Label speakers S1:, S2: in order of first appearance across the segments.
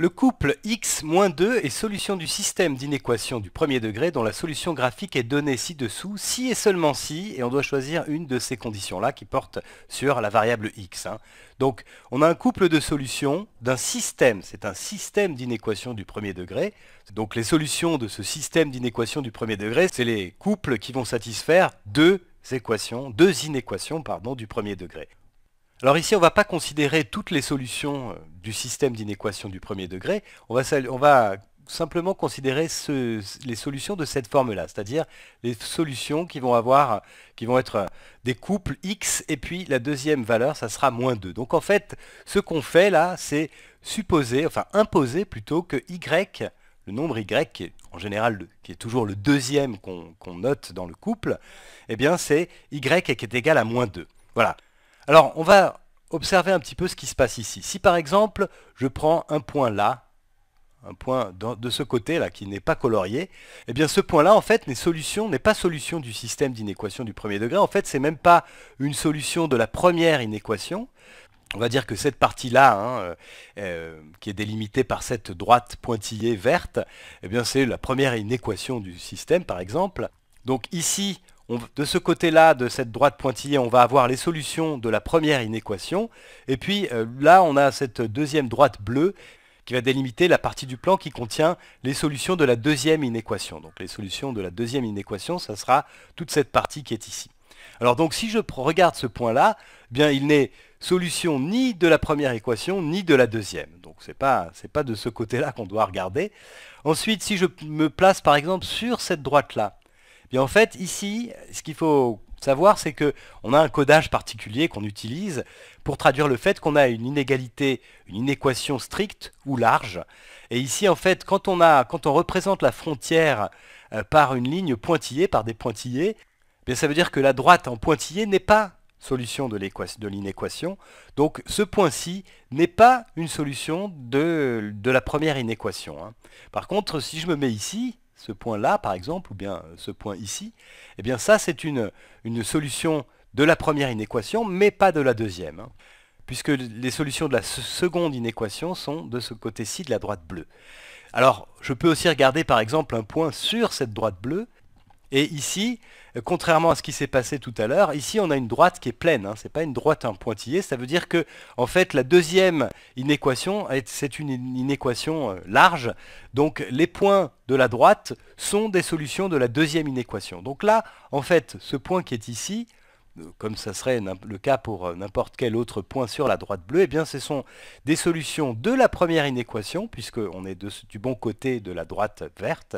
S1: Le couple x-2 est solution du système d'inéquation du premier degré dont la solution graphique est donnée ci-dessous, si et seulement si, et on doit choisir une de ces conditions-là qui porte sur la variable x. Hein. Donc on a un couple de solutions d'un système, c'est un système d'inéquation du premier degré. Donc les solutions de ce système d'inéquation du premier degré, c'est les couples qui vont satisfaire deux équations, deux inéquations pardon, du premier degré. Alors ici, on ne va pas considérer toutes les solutions euh, du système d'inéquation du premier degré, on va, simplement considérer les solutions de cette forme-là, c'est-à-dire les solutions qui vont, avoir, qui vont être euh, des couples x, et puis la deuxième valeur, ça sera moins 2. Donc en fait, ce qu'on fait là, c'est supposer, enfin imposer plutôt que y, le nombre y, qui est en général, qui est toujours le deuxième qu'on note dans le couple, eh bien c'est y qui est égal à moins 2. Voilà. Alors, on va observer un petit peu ce qui se passe ici. Si par exemple, je prends un point là, un point de ce côté-là qui n'est pas colorié, eh bien ce point-là, en fait, n'est pas solution du système d'inéquation du premier degré. En fait, c'est même pas une solution de la première inéquation. On va dire que cette partie-là, hein, euh, euh, qui est délimitée par cette droite pointillée verte, eh bien c'est la première inéquation du système, par exemple. Donc ici, de ce côté-là, de cette droite pointillée, on va avoir les solutions de la première inéquation. Et puis euh, là, on a cette deuxième droite bleue qui va délimiter la partie du plan qui contient les solutions de la deuxième inéquation. Donc les solutions de la deuxième inéquation, ça sera toute cette partie qui est ici. Alors donc si je regarde ce point-là, eh bien il n'est solution ni de la première équation ni de la deuxième. Donc ce n'est pas de ce côté-là qu'on doit regarder. Ensuite, si je me place par exemple sur cette droite-là, en fait, ici, ce qu'il faut savoir, c'est qu'on a un codage particulier qu'on utilise pour traduire le fait qu'on a une inégalité, une inéquation stricte ou large. Et ici, en fait, quand on, représente la frontière euh, par une ligne pointillée, par des pointillés, ça veut dire que la droite en pointillé n'est pas solution de l'inéquation. Donc ce point-ci n'est pas une solution de, la première inéquation. Hein. Par contre, si je me mets ici, ce point-là, par exemple, ou bien euh, ce point ici, eh bien ça, c'est une, solution de la première inéquation, mais pas de la deuxième, hein, puisque les solutions de la seconde inéquation sont de ce côté-ci de la droite bleue. Alors, je peux aussi regarder, par exemple, un point sur cette droite bleue, et ici, euh, contrairement à ce qui s'est passé tout à l'heure, ici on a une droite qui est pleine, hein. ce n'est pas une droite pointillée. un pointillé, ça veut dire que en fait la deuxième inéquation, c'est une inéquation euh, large, donc les points de la droite sont des solutions de la deuxième inéquation. Donc là, en fait, ce point qui est ici, euh, comme ça serait le cas pour n'importe quel autre point sur la droite bleue, eh bien ce sont des solutions de la première inéquation, puisqu'on est du bon côté de la droite verte,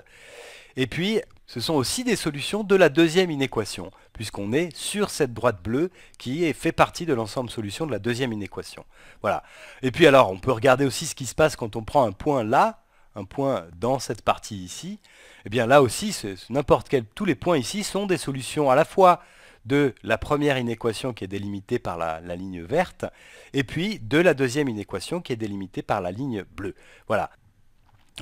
S1: et puis ce sont aussi des solutions de la deuxième inéquation, puisqu'on est sur cette droite bleue qui est, fait partie de l'ensemble solution de la deuxième inéquation. Voilà. Et puis alors, on peut regarder aussi ce qui se passe quand on prend un point là, un point dans cette partie ici. Et eh bien là aussi, n'importe tous les points ici sont des solutions à la fois de la première inéquation qui est délimitée par la, la, ligne verte, et puis de la deuxième inéquation qui est délimitée par la ligne bleue. Voilà.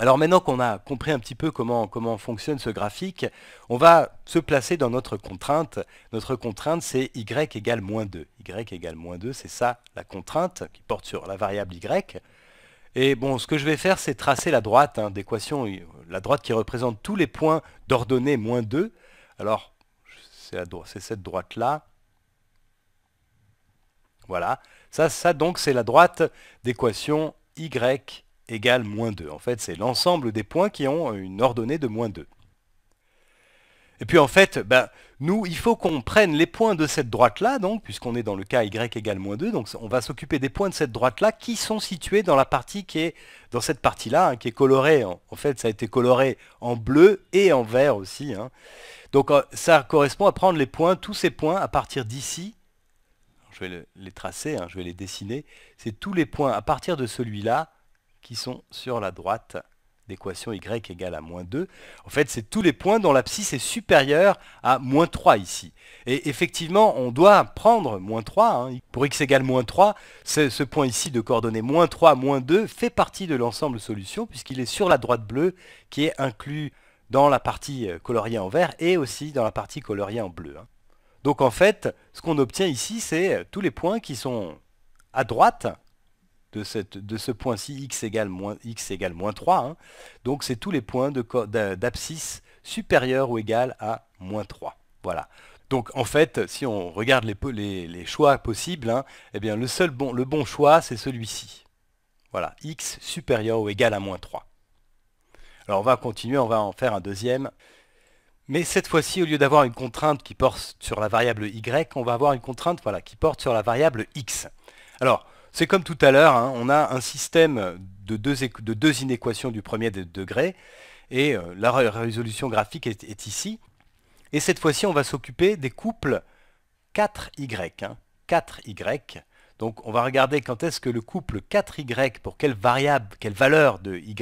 S1: Alors maintenant qu'on a compris un petit peu comment, comment, fonctionne ce graphique, on va se placer dans notre contrainte. Notre contrainte, c'est y égale moins 2. y égale moins 2, c'est ça la contrainte qui porte sur la variable y. Et bon, ce que je vais faire, c'est tracer la droite hein, d'équation, euh, la droite qui représente tous les points d'ordonnée moins 2. Alors, c'est cette droite-là. Voilà. Ça, ça donc, c'est la droite d'équation y égale moins 2. En fait, c'est l'ensemble des points qui ont euh, une ordonnée de moins 2. Et puis en fait, ben, nous, il faut qu'on prenne les points de cette droite-là, donc, puisqu'on est dans le cas y égale moins 2, donc on va s'occuper des points de cette droite-là qui sont situés dans la partie qui est, dans cette partie-là, hein, qui est colorée. En, fait, ça a été coloré en bleu et en vert aussi. Hein. Donc euh, ça correspond à prendre les points, tous ces points à partir d'ici. Je vais les tracer, hein, je vais les dessiner. C'est tous les points à partir de celui-là qui sont sur la droite d'équation y égale à moins 2. En fait, c'est tous les points dont l'abscisse est supérieure à moins 3 ici. Et effectivement, on doit prendre moins 3. Hein. Pour x égale moins 3, ce point ici de coordonnées moins 3, moins 2 fait partie de l'ensemble solution puisqu'il est sur la droite bleue qui est inclus dans la partie euh, coloriée en vert et aussi dans la partie coloriée en bleu. Hein. Donc en fait, ce qu'on obtient ici, c'est euh, tous les points qui sont à droite de, de ce point-ci, x égale moins, x 3. Hein. Donc c'est tous les points d'abscisse supérieur ou égal à moins 3. Voilà. Donc en fait, si on regarde les, les, choix possibles, hein, eh bien, le seul bon, le bon choix, c'est celui-ci. Voilà, x supérieur ou égal à moins 3. Alors on va continuer, on va en faire un deuxième. Mais cette fois-ci, au lieu d'avoir une contrainte qui porte sur la variable y, on va avoir une contrainte voilà, qui porte sur la variable x. Alors, c'est comme tout à l'heure, hein, on a un système de deux, inéquations du premier degré, et euh, la résolution graphique est, ici. Et cette fois-ci, on va s'occuper des couples 4y. 4y. Hein, Donc on va regarder quand est-ce que le couple 4y, pour quelle variable, quelle valeur de y,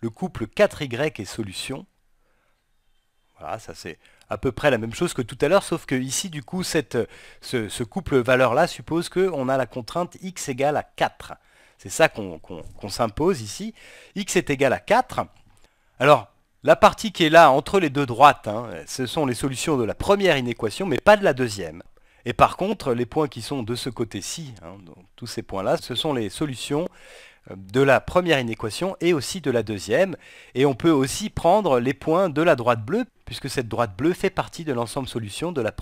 S1: le couple 4y est solution. Ah, ça c'est à peu près la même chose que tout à l'heure, sauf que ici, du coup, cette, ce, couple valeur-là suppose qu'on a la contrainte x égale à 4. C'est ça qu'on s'impose ici. x est égal à 4. Alors, la partie qui est là entre les deux droites, hein, ce sont les solutions de la première inéquation, mais pas de la deuxième. Et par contre, les points qui sont de ce côté-ci, hein, tous ces points-là, ce sont les solutions euh, de la première inéquation et aussi de la deuxième. Et on peut aussi prendre les points de la droite bleue puisque cette droite bleue fait partie de l'ensemble solution de la,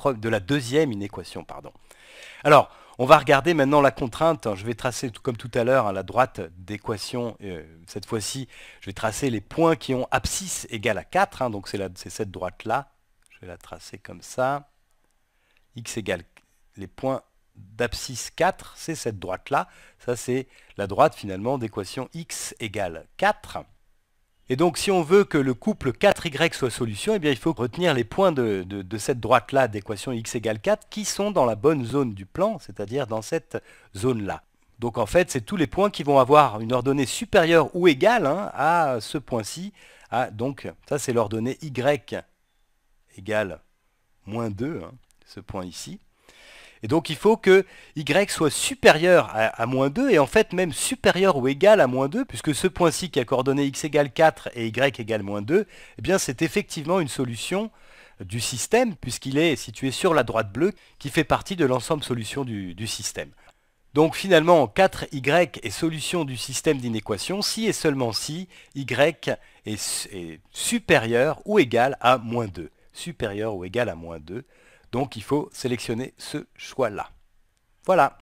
S1: deuxième inéquation. Pardon. Alors, on va regarder maintenant la contrainte. Je vais tracer, comme tout à l'heure, hein, la droite d'équation. Euh, cette fois-ci, je vais tracer les points qui ont abscisse égale à 4. Hein, donc c'est cette droite-là. Je vais la tracer comme ça. x égale les points d'abscisse 4, c'est cette droite-là. Ça, c'est la droite, finalement, d'équation x égale 4. Et donc si on veut que le couple 4y soit solution, eh bien, il faut retenir les points de, cette droite-là d'équation x égale 4 qui sont dans la bonne zone du plan, c'est-à-dire dans cette zone-là. Donc en fait, c'est tous les points qui vont avoir une ordonnée supérieure ou égale hein, à ce point-ci. donc ça, c'est l'ordonnée y égale moins 2, hein, ce point ici. Et donc il faut que y soit supérieur à, moins 2, et en fait même supérieur ou égal à moins 2, puisque ce point-ci qui a coordonnées x égale 4 et y égale moins 2, eh bien c'est effectivement une solution du système, puisqu'il est situé sur la droite bleue, qui fait partie de l'ensemble solution du, système. Donc finalement, 4y est solution du système d'inéquation si et seulement si y est, supérieur ou égal à 2. Supérieur ou égal à moins 2 donc il faut sélectionner ce choix-là. Voilà.